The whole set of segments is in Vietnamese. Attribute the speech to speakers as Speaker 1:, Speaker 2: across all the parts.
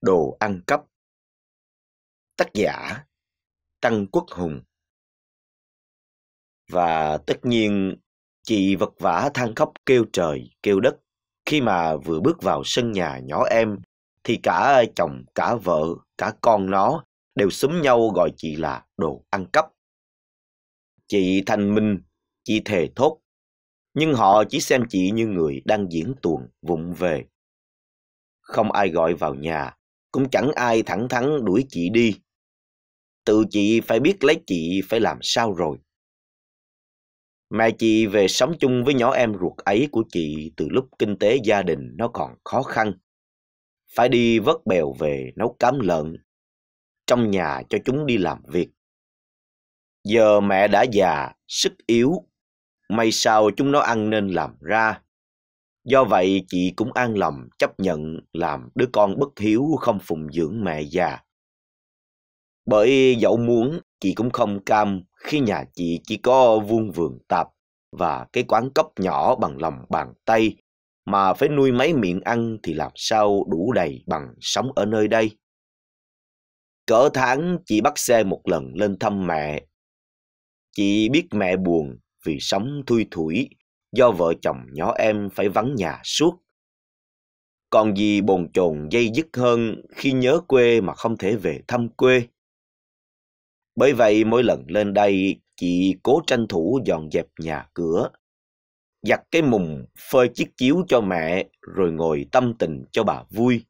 Speaker 1: Đồ ăn cắp Tác giả Tăng Quốc Hùng Và tất nhiên chị vật vã than khóc kêu trời kêu đất khi mà vừa bước vào sân nhà nhỏ em thì cả chồng cả vợ cả con nó đều xúm nhau gọi chị là đồ ăn cắp chị thành minh chị thề thốt nhưng họ chỉ xem chị như người đang diễn tuồng vụng về không ai gọi vào nhà cũng chẳng ai thẳng thắn đuổi chị đi. Tự chị phải biết lấy chị phải làm sao rồi. Mẹ chị về sống chung với nhỏ em ruột ấy của chị từ lúc kinh tế gia đình nó còn khó khăn. Phải đi vớt bèo về nấu cám lợn, trong nhà cho chúng đi làm việc. Giờ mẹ đã già, sức yếu, may sao chúng nó ăn nên làm ra. Do vậy chị cũng an lòng chấp nhận làm đứa con bất hiếu không phụng dưỡng mẹ già. Bởi dẫu muốn, chị cũng không cam khi nhà chị chỉ có vuông vườn tạp và cái quán cốc nhỏ bằng lòng bàn tay mà phải nuôi mấy miệng ăn thì làm sao đủ đầy bằng sống ở nơi đây. Cỡ tháng chị bắt xe một lần lên thăm mẹ. Chị biết mẹ buồn vì sống thui thủi do vợ chồng nhỏ em phải vắng nhà suốt. Còn gì bồn chồn dây dứt hơn khi nhớ quê mà không thể về thăm quê. Bởi vậy mỗi lần lên đây, chị cố tranh thủ dọn dẹp nhà cửa, giặt cái mùng phơi chiếc chiếu cho mẹ rồi ngồi tâm tình cho bà vui.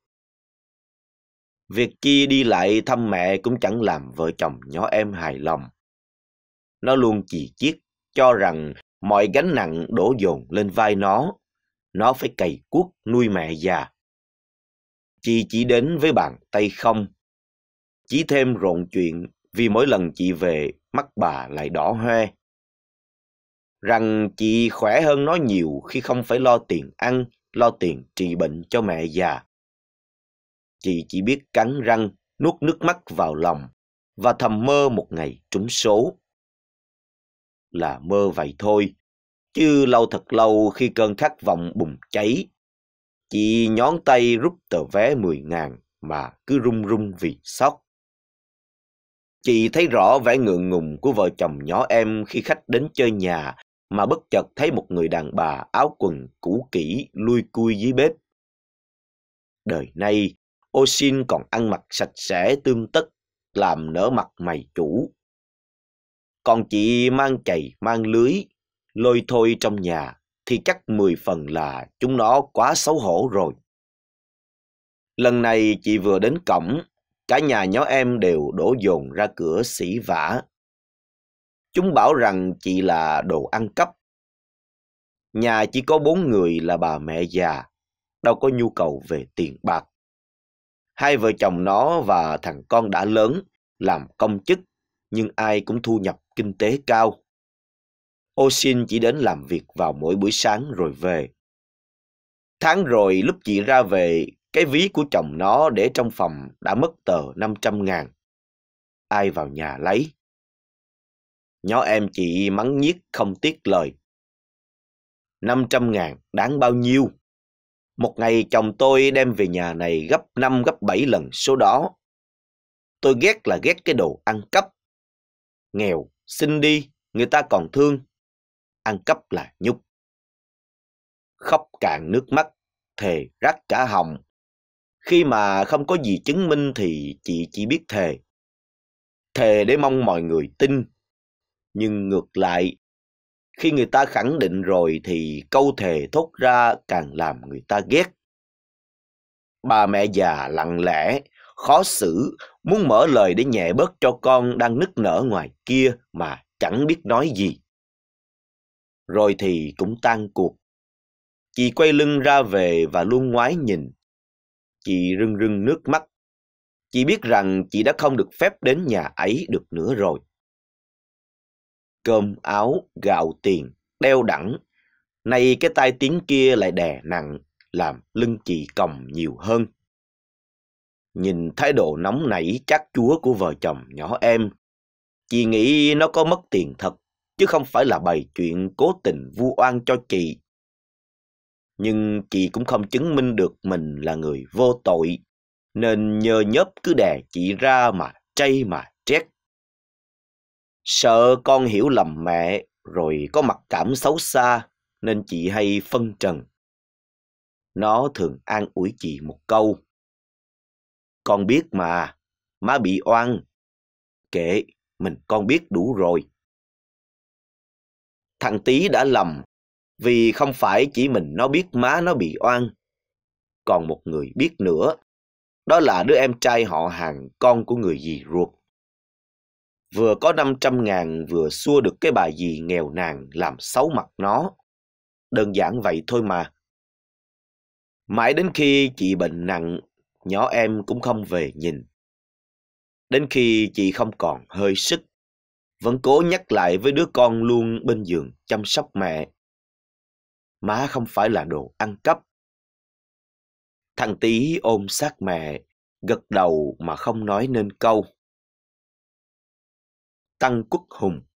Speaker 1: Việc kia đi lại thăm mẹ cũng chẳng làm vợ chồng nhỏ em hài lòng. Nó luôn chỉ chiết cho rằng mọi gánh nặng đổ dồn lên vai nó. Nó phải cày cuốc nuôi mẹ già. Chị chỉ đến với bàn tay không. Chỉ thêm rộn chuyện vì mỗi lần chị về mắt bà lại đỏ hoe. Rằng chị khỏe hơn nó nhiều khi không phải lo tiền ăn, lo tiền trị bệnh cho mẹ già. Chị chỉ biết cắn răng, nuốt nước mắt vào lòng và thầm mơ một ngày trúng số là mơ vậy thôi, chứ lâu thật lâu khi cơn khát vọng bùng cháy. Chị nhón tay rút tờ vé mười ngàn mà cứ run run vì sốc. Chị thấy rõ vẻ ngượng ngùng của vợ chồng nhỏ em khi khách đến chơi nhà mà bất chợt thấy một người đàn bà áo quần cũ kỹ lui cui dưới bếp. Đời nay, ô xin còn ăn mặc sạch sẽ tươm tất, làm nở mặt mày chủ còn chị mang chày mang lưới lôi thôi trong nhà thì chắc mười phần là chúng nó quá xấu hổ rồi lần này chị vừa đến cổng cả nhà nhỏ em đều đổ dồn ra cửa xỉ vả chúng bảo rằng chị là đồ ăn cắp nhà chỉ có bốn người là bà mẹ già đâu có nhu cầu về tiền bạc hai vợ chồng nó và thằng con đã lớn làm công chức nhưng ai cũng thu nhập kinh tế cao. Osin chỉ đến làm việc vào mỗi buổi sáng rồi về. Tháng rồi lúc chị ra về, cái ví của chồng nó để trong phòng đã mất tờ 500 ngàn. Ai vào nhà lấy? Nhó em chị mắng nhiếc không tiếc lời. 500 ngàn đáng bao nhiêu? Một ngày chồng tôi đem về nhà này gấp 5 gấp 7 lần số đó. Tôi ghét là ghét cái đồ ăn cắp nghèo, xin đi, người ta còn thương. Ăn cắp là nhục. Khóc cạn nước mắt, thề rắc cả họng. Khi mà không có gì chứng minh thì chị chỉ biết thề. Thề để mong mọi người tin. Nhưng ngược lại, khi người ta khẳng định rồi thì câu thề thốt ra càng làm người ta ghét. Ba mẹ già lặng lẽ khó xử, muốn mở lời để nhẹ bớt cho con đang nức nở ngoài kia mà chẳng biết nói gì. Rồi thì cũng tan cuộc. Chị quay lưng ra về và luôn ngoái nhìn. Chị rưng rưng nước mắt. Chị biết rằng chị đã không được phép đến nhà ấy được nữa rồi. Cơm áo, gạo tiền, đeo đẳng. Nay cái tai tiếng kia lại đè nặng, làm lưng chị còng nhiều hơn. Nhìn thái độ nóng nảy chắc chúa của vợ chồng nhỏ em, chị nghĩ nó có mất tiền thật, chứ không phải là bày chuyện cố tình vu oan cho chị. Nhưng chị cũng không chứng minh được mình là người vô tội, nên nhờ nhớp cứ đè chị ra mà chay mà trét. Sợ con hiểu lầm mẹ rồi có mặt cảm xấu xa nên chị hay phân trần. Nó thường an ủi chị một câu con biết mà, má bị oan. Kệ, mình con biết đủ rồi. Thằng tý đã lầm, vì không phải chỉ mình nó biết má nó bị oan. Còn một người biết nữa, đó là đứa em trai họ hàng con của người dì ruột. Vừa có 500 ngàn vừa xua được cái bà dì nghèo nàn làm xấu mặt nó. Đơn giản vậy thôi mà. Mãi đến khi chị bệnh nặng nhỏ em cũng không về nhìn. Đến khi chị không còn hơi sức, vẫn cố nhắc lại với đứa con luôn bên giường chăm sóc mẹ. Má không phải là đồ ăn cắp. Thằng tí ôm sát mẹ, gật đầu mà không nói nên câu. Tăng Quốc Hùng